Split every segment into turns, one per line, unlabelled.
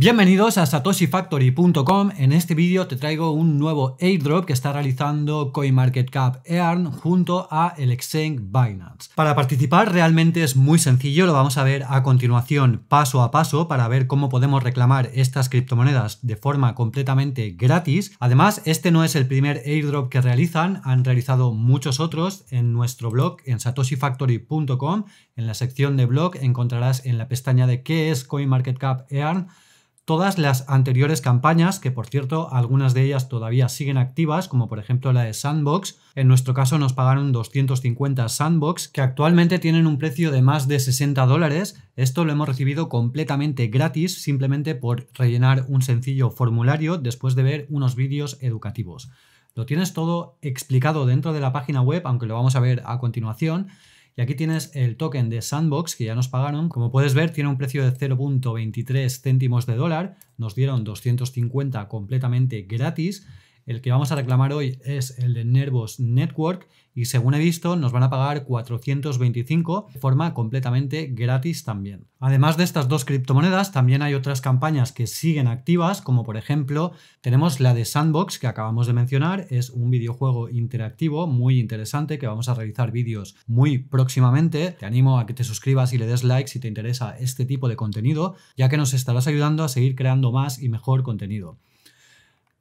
Bienvenidos a satoshifactory.com. En este vídeo te traigo un nuevo airdrop que está realizando CoinMarketCap EARN junto a el exchange Binance. Para participar realmente es muy sencillo, lo vamos a ver a continuación paso a paso para ver cómo podemos reclamar estas criptomonedas de forma completamente gratis. Además, este no es el primer airdrop que realizan, han realizado muchos otros en nuestro blog en satoshifactory.com. En la sección de blog encontrarás en la pestaña de qué es CoinMarketCap EARN Todas las anteriores campañas, que por cierto algunas de ellas todavía siguen activas, como por ejemplo la de Sandbox, en nuestro caso nos pagaron 250 Sandbox, que actualmente tienen un precio de más de 60 dólares, esto lo hemos recibido completamente gratis simplemente por rellenar un sencillo formulario después de ver unos vídeos educativos. Lo tienes todo explicado dentro de la página web, aunque lo vamos a ver a continuación, y aquí tienes el token de Sandbox que ya nos pagaron. Como puedes ver, tiene un precio de 0.23 céntimos de dólar. Nos dieron 250 completamente gratis. El que vamos a reclamar hoy es el de Nervos Network y según he visto nos van a pagar 425 de forma completamente gratis también. Además de estas dos criptomonedas, también hay otras campañas que siguen activas, como por ejemplo tenemos la de Sandbox que acabamos de mencionar, es un videojuego interactivo muy interesante que vamos a realizar vídeos muy próximamente. Te animo a que te suscribas y le des like si te interesa este tipo de contenido, ya que nos estarás ayudando a seguir creando más y mejor contenido.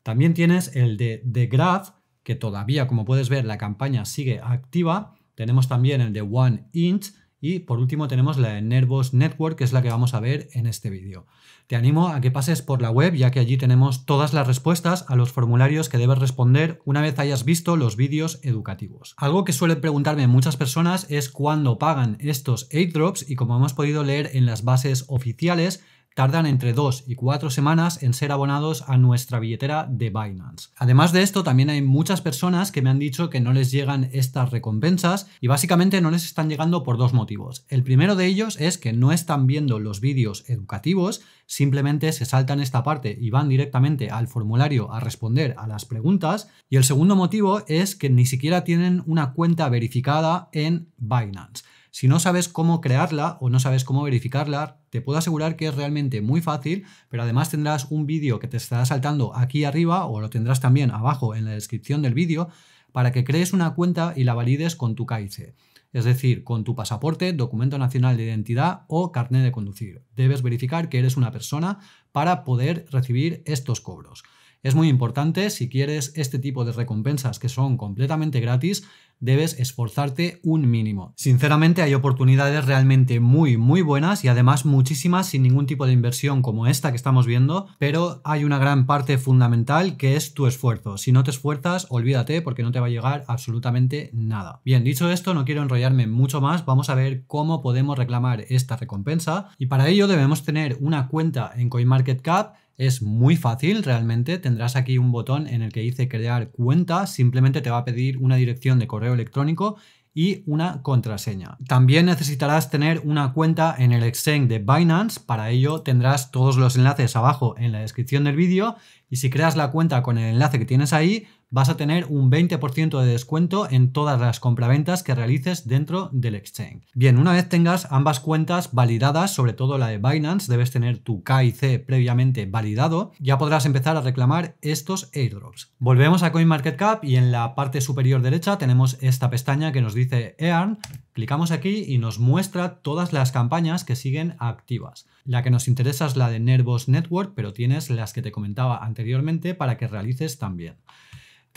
También tienes el de The Graph, que todavía, como puedes ver, la campaña sigue activa. Tenemos también el de One Inch y por último tenemos la de Nervos Network, que es la que vamos a ver en este vídeo. Te animo a que pases por la web, ya que allí tenemos todas las respuestas a los formularios que debes responder una vez hayas visto los vídeos educativos. Algo que suelen preguntarme muchas personas es cuándo pagan estos airdrops y como hemos podido leer en las bases oficiales, tardan entre 2 y 4 semanas en ser abonados a nuestra billetera de Binance. Además de esto, también hay muchas personas que me han dicho que no les llegan estas recompensas y básicamente no les están llegando por dos motivos. El primero de ellos es que no están viendo los vídeos educativos, simplemente se saltan esta parte y van directamente al formulario a responder a las preguntas. Y el segundo motivo es que ni siquiera tienen una cuenta verificada en Binance. Si no sabes cómo crearla o no sabes cómo verificarla, te puedo asegurar que es realmente muy fácil, pero además tendrás un vídeo que te estará saltando aquí arriba o lo tendrás también abajo en la descripción del vídeo para que crees una cuenta y la valides con tu CAICE. Es decir, con tu pasaporte, documento nacional de identidad o carnet de conducir. Debes verificar que eres una persona para poder recibir estos cobros. Es muy importante, si quieres este tipo de recompensas que son completamente gratis, debes esforzarte un mínimo. Sinceramente hay oportunidades realmente muy muy buenas y además muchísimas sin ningún tipo de inversión como esta que estamos viendo, pero hay una gran parte fundamental que es tu esfuerzo. Si no te esfuerzas, olvídate porque no te va a llegar absolutamente nada. Bien, dicho esto, no quiero enrollarme mucho más, vamos a ver cómo podemos reclamar esta recompensa y para ello debemos tener una cuenta en CoinMarketCap es muy fácil realmente, tendrás aquí un botón en el que dice crear cuenta, simplemente te va a pedir una dirección de correo electrónico y una contraseña. También necesitarás tener una cuenta en el exchange de Binance, para ello tendrás todos los enlaces abajo en la descripción del vídeo y si creas la cuenta con el enlace que tienes ahí, vas a tener un 20% de descuento en todas las compraventas que realices dentro del exchange. Bien, una vez tengas ambas cuentas validadas, sobre todo la de Binance, debes tener tu K C previamente validado, ya podrás empezar a reclamar estos airdrops. Volvemos a CoinMarketCap y en la parte superior derecha tenemos esta pestaña que nos dice Earn, Clicamos aquí y nos muestra todas las campañas que siguen activas. La que nos interesa es la de Nervos Network, pero tienes las que te comentaba anteriormente para que realices también.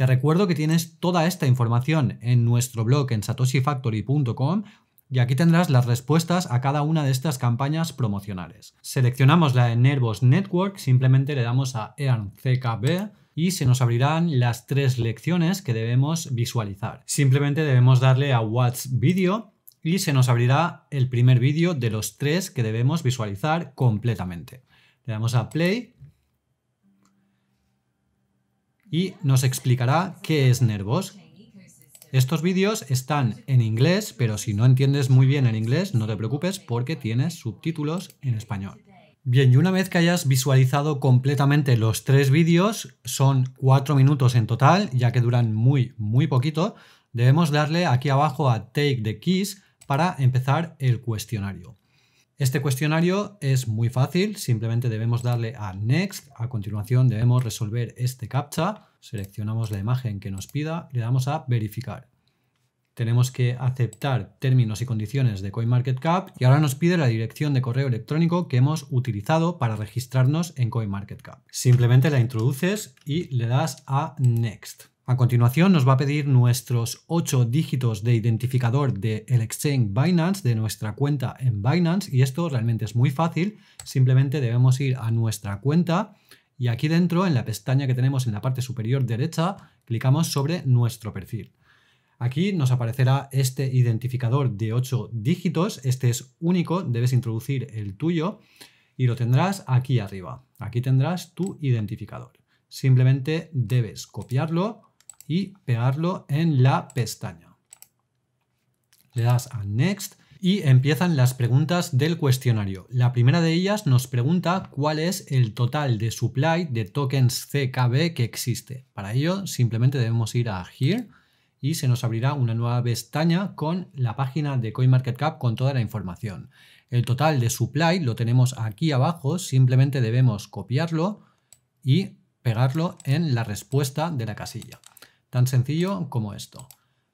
Te recuerdo que tienes toda esta información en nuestro blog en satoshifactory.com y aquí tendrás las respuestas a cada una de estas campañas promocionales. Seleccionamos la de Nervos Network, simplemente le damos a Earn CKB y se nos abrirán las tres lecciones que debemos visualizar. Simplemente debemos darle a Watch Video y se nos abrirá el primer vídeo de los tres que debemos visualizar completamente. Le damos a Play y nos explicará qué es Nervos. Estos vídeos están en inglés, pero si no entiendes muy bien el inglés, no te preocupes porque tienes subtítulos en español. Bien, y una vez que hayas visualizado completamente los tres vídeos, son cuatro minutos en total, ya que duran muy, muy poquito, debemos darle aquí abajo a Take the Keys para empezar el cuestionario. Este cuestionario es muy fácil, simplemente debemos darle a Next, a continuación debemos resolver este CAPTCHA, seleccionamos la imagen que nos pida y le damos a Verificar. Tenemos que aceptar términos y condiciones de CoinMarketCap y ahora nos pide la dirección de correo electrónico que hemos utilizado para registrarnos en CoinMarketCap. Simplemente la introduces y le das a Next. A continuación nos va a pedir nuestros 8 dígitos de identificador del el exchange Binance, de nuestra cuenta en Binance, y esto realmente es muy fácil, simplemente debemos ir a nuestra cuenta y aquí dentro, en la pestaña que tenemos en la parte superior derecha, clicamos sobre nuestro perfil. Aquí nos aparecerá este identificador de 8 dígitos, este es único, debes introducir el tuyo y lo tendrás aquí arriba. Aquí tendrás tu identificador. Simplemente debes copiarlo, y pegarlo en la pestaña. Le das a Next y empiezan las preguntas del cuestionario. La primera de ellas nos pregunta cuál es el total de supply de tokens CKB que existe. Para ello simplemente debemos ir a Here y se nos abrirá una nueva pestaña con la página de CoinMarketCap con toda la información. El total de supply lo tenemos aquí abajo, simplemente debemos copiarlo y pegarlo en la respuesta de la casilla. Tan sencillo como esto.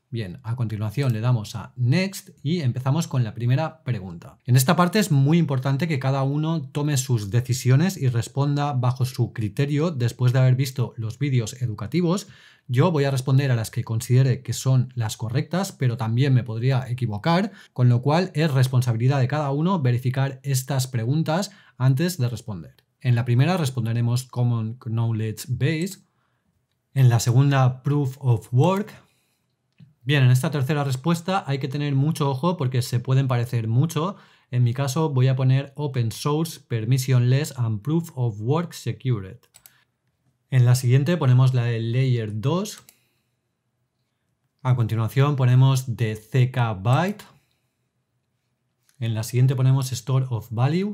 Bien, a continuación le damos a Next y empezamos con la primera pregunta. En esta parte es muy importante que cada uno tome sus decisiones y responda bajo su criterio después de haber visto los vídeos educativos. Yo voy a responder a las que considere que son las correctas, pero también me podría equivocar, con lo cual es responsabilidad de cada uno verificar estas preguntas antes de responder. En la primera responderemos Common Knowledge Base, en la segunda, proof of work. Bien, en esta tercera respuesta hay que tener mucho ojo porque se pueden parecer mucho. En mi caso voy a poner open source, permissionless and proof of work secured. En la siguiente ponemos la de layer 2. A continuación ponemos de CK byte. En la siguiente ponemos store of value.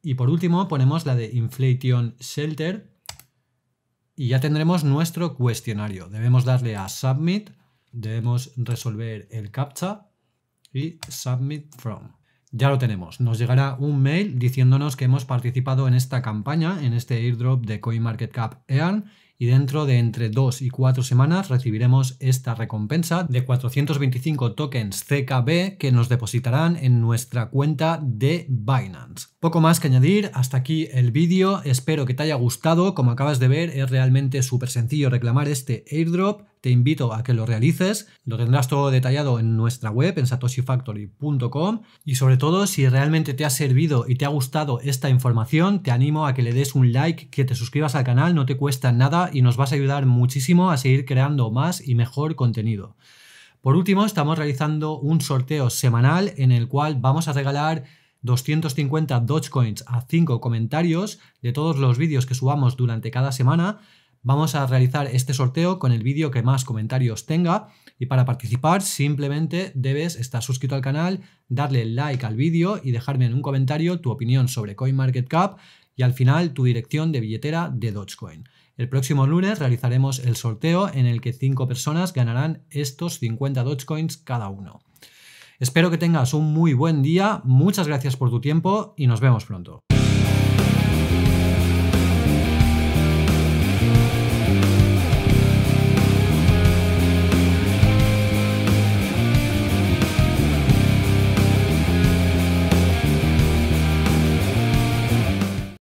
Y por último ponemos la de inflation shelter, y ya tendremos nuestro cuestionario. Debemos darle a Submit, debemos resolver el CAPTCHA y Submit From. Ya lo tenemos. Nos llegará un mail diciéndonos que hemos participado en esta campaña, en este airdrop de CoinMarketCap EAN y dentro de entre 2 y 4 semanas recibiremos esta recompensa de 425 tokens CKB que nos depositarán en nuestra cuenta de Binance. Poco más que añadir, hasta aquí el vídeo, espero que te haya gustado, como acabas de ver es realmente súper sencillo reclamar este airdrop, te invito a que lo realices. Lo tendrás todo detallado en nuestra web, en satoshifactory.com. Y sobre todo, si realmente te ha servido y te ha gustado esta información, te animo a que le des un like, que te suscribas al canal, no te cuesta nada y nos vas a ayudar muchísimo a seguir creando más y mejor contenido. Por último, estamos realizando un sorteo semanal en el cual vamos a regalar 250 Dogecoins a 5 comentarios de todos los vídeos que subamos durante cada semana Vamos a realizar este sorteo con el vídeo que más comentarios tenga y para participar simplemente debes estar suscrito al canal, darle like al vídeo y dejarme en un comentario tu opinión sobre CoinMarketCap y al final tu dirección de billetera de Dogecoin. El próximo lunes realizaremos el sorteo en el que 5 personas ganarán estos 50 Dogecoins cada uno. Espero que tengas un muy buen día, muchas gracias por tu tiempo y nos vemos pronto.